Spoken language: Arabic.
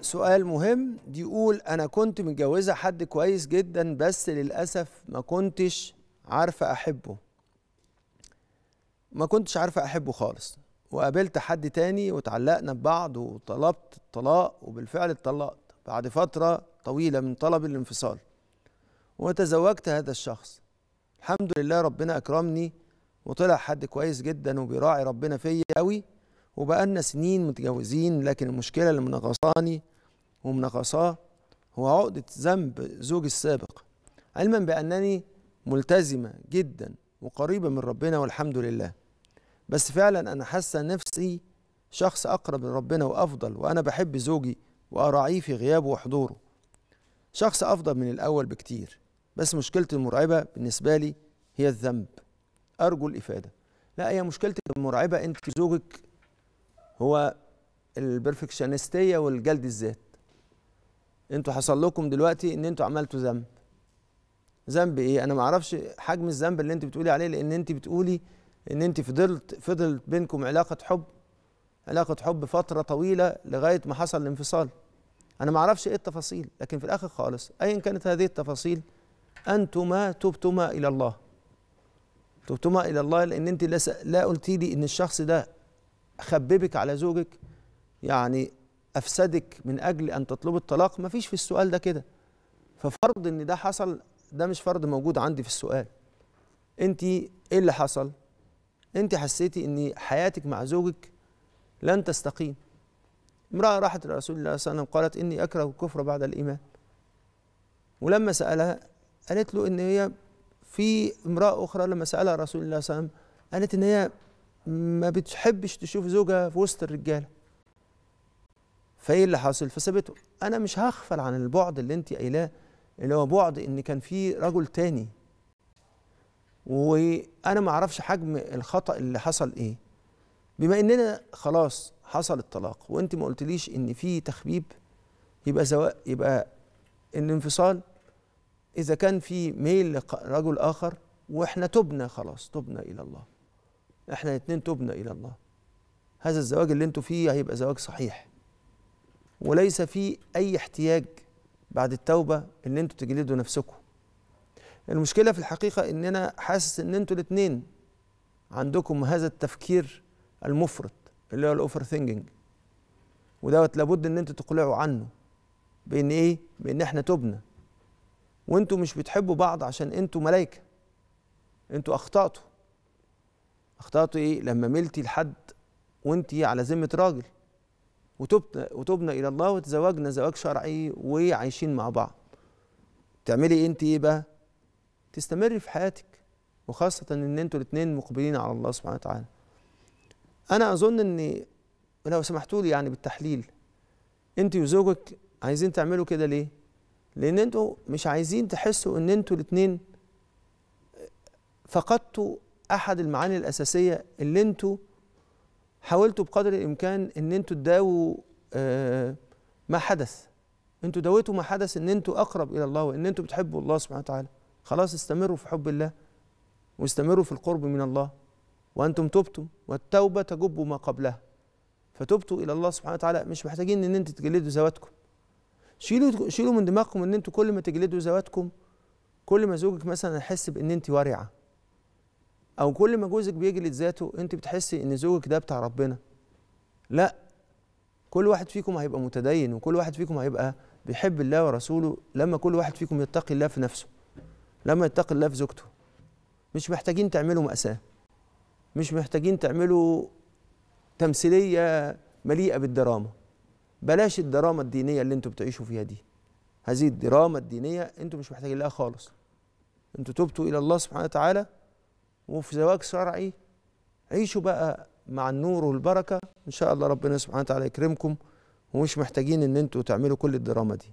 سؤال مهم دي يقول أنا كنت متجوزة حد كويس جدا بس للأسف ما كنتش عارفة أحبه ما كنتش عارفة أحبه خالص وقابلت حد تاني وتعلقنا ببعض وطلبت الطلاق وبالفعل اتطلقت بعد فترة طويلة من طلب الانفصال وتزوجت هذا الشخص الحمد لله ربنا أكرمني وطلع حد كويس جدا وبيراعي ربنا فيا قوي وبقالنا سنين متجوزين لكن المشكلة اللي منغصاني ومنغصاه هو عقدة ذنب زوجي السابق علما بأنني ملتزمة جدا وقريبة من ربنا والحمد لله بس فعلا أنا حاسة نفسي شخص أقرب لربنا وأفضل وأنا بحب زوجي وأراعيه في غيابه وحضوره شخص أفضل من الأول بكتير بس مشكلتي المرعبة بالنسبة لي هي الذنب أرجو الإفادة لا هي مشكلتك المرعبة أنت زوجك هو البرفكشنستيه والجلد الذات انتوا حصل لكم دلوقتي ان انتوا عملتوا ذنب ذنب ايه انا ما اعرفش حجم الذنب اللي انت بتقولي عليه لان انت بتقولي ان انت فضلت فضلت بينكم علاقه حب علاقه حب فتره طويله لغايه ما حصل الانفصال انا ما اعرفش ايه التفاصيل لكن في الاخر خالص ايا كانت هذه التفاصيل انتما تبتما الى الله تبتما الى الله لان انت لا قلتي لي ان الشخص ده خببك على زوجك يعني افسدك من اجل ان تطلب الطلاق مفيش في السؤال ده كده ففرض ان ده حصل ده مش فرض موجود عندي في السؤال انت ايه اللي حصل انت حسيتي ان حياتك مع زوجك لن تستقيم امرأة راحت لرسول الله صلى الله عليه وسلم قالت إني أكره الكفر بعد الإيمان ولما سألها قالت له إن هي في امرأة أخرى لما سألها رسول الله صلى الله عليه وسلم قالت إن هي ما بتحبش تشوف زوجها في وسط الرجاله فايه اللي حاصل فسبته انا مش هغفل عن البعد اللي انت قايلاه اللي هو بعد ان كان في رجل تاني وانا ما اعرفش حجم الخطا اللي حصل ايه بما اننا خلاص حصل الطلاق وانت ما قلتليش ان في تخبيب يبقى سواء يبقى الانفصال اذا كان في ميل لرجل اخر واحنا تبنا خلاص تبنا الى الله احنا الاثنين تبنا الى الله هذا الزواج اللي انتوا فيه هيبقى زواج صحيح وليس فيه اي احتياج بعد التوبه ان انتوا تجلدوا نفسكم المشكله في الحقيقه ان انا حاسس ان انتوا الاثنين عندكم هذا التفكير المفرط اللي هو الاوفر ثينجنج ودوت لابد ان انتوا تقلعوا عنه بان ايه بان احنا تبنا وانتوا مش بتحبوا بعض عشان انتوا ملائكه انتوا اخطاتوا اخطأته إيه لما ملتي لحد وأنت على ذمة راجل وتبنا وتبنا إلى الله وتزوجنا زواج شرعي وعايشين مع بعض تعملي إيه أنت إيه بقى تستمري في حياتك وخاصة إن أنتوا الاثنين مقبلين على الله سبحانه وتعالى أنا أظن إن لو سمحتوا لي يعني بالتحليل أنت وزوجك عايزين تعملوا كده ليه؟ لأن أنتوا مش عايزين تحسوا إن أنتوا الاثنين فقدتوا احد المعاني الاساسيه اللي انتوا حاولتوا بقدر الامكان ان انتوا تداووا آه، ما حدث انتوا داويتوا ما حدث ان انتوا اقرب الى الله وان انتوا بتحبوا الله سبحانه وتعالى خلاص استمروا في حب الله واستمروا في القرب من الله وانتم تبتوا والتوبه تجب ما قبلها فتبتوا الى الله سبحانه وتعالى مش محتاجين ان انتوا تجلدوا ذواتكم شيلوا شيلوا من دماغكم ان انتوا كل ما تجلدوا ذواتكم كل ما زوجك مثلا يحس بان انت ورعه او كل ما جوزك بيجلد ذاته انت بتحسي ان زوجك ده بتاع ربنا لا كل واحد فيكم هيبقى متدين وكل واحد فيكم هيبقى بيحب الله ورسوله لما كل واحد فيكم يتقي الله في نفسه لما يتقي الله في زوجته مش محتاجين تعملوا مأساة مش محتاجين تعملوا تمثيلية مليئة بالدراما بلاش الدراما الدينية اللي انتوا بتعيشوا فيها دي هذه الدراما الدينية انتوا مش محتاجين لها خالص انتوا تبتوا إلى الله سبحانه وتعالى وفي زواج شرعي عيشوا بقى مع النور والبركه ان شاء الله ربنا سبحانه وتعالى يكرمكم ومش محتاجين ان انتوا تعملوا كل الدراما دي